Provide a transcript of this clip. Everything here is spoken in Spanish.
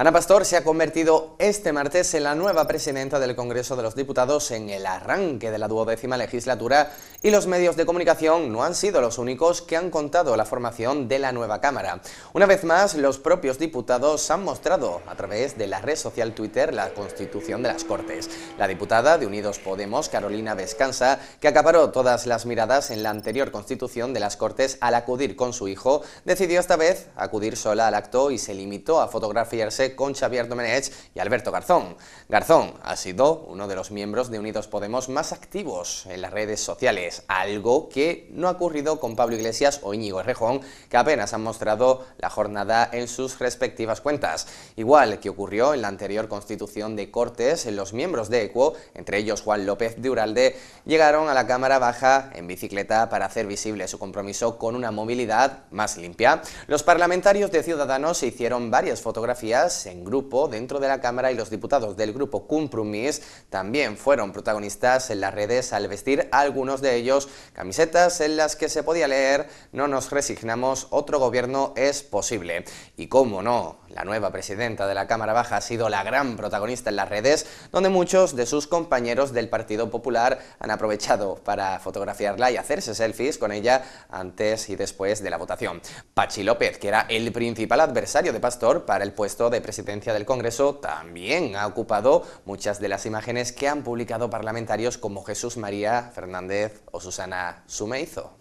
Ana Pastor se ha convertido este martes en la nueva presidenta del Congreso de los Diputados en el arranque de la duodécima legislatura y los medios de comunicación no han sido los únicos que han contado la formación de la nueva Cámara. Una vez más, los propios diputados han mostrado a través de la red social Twitter la constitución de las Cortes. La diputada de Unidos Podemos, Carolina descansa que acaparó todas las miradas en la anterior constitución de las Cortes al acudir con su hijo, decidió esta vez acudir sola al acto y se limitó a fotografiarse con Xavier Domenech y Alberto Garzón. Garzón ha sido uno de los miembros de Unidos Podemos más activos en las redes sociales, algo que no ha ocurrido con Pablo Iglesias o Íñigo Errejón, que apenas han mostrado la jornada en sus respectivas cuentas. Igual que ocurrió en la anterior constitución de Cortes, los miembros de ECUO, entre ellos Juan López de Uralde, llegaron a la Cámara Baja en bicicleta para hacer visible su compromiso con una movilidad más limpia. Los parlamentarios de Ciudadanos se hicieron varias fotografías en grupo dentro de la Cámara y los diputados del grupo Compromís también fueron protagonistas en las redes al vestir algunos de ellos camisetas en las que se podía leer No nos resignamos, otro gobierno es posible. Y cómo no, la nueva presidenta de la Cámara Baja ha sido la gran protagonista en las redes, donde muchos de sus compañeros del Partido Popular han aprovechado para fotografiarla y hacerse selfies con ella antes y después de la votación. Pachi López, que era el principal adversario de Pastor para el puesto de de presidencia del Congreso también ha ocupado muchas de las imágenes que han publicado parlamentarios como Jesús María Fernández o Susana Sumeizo.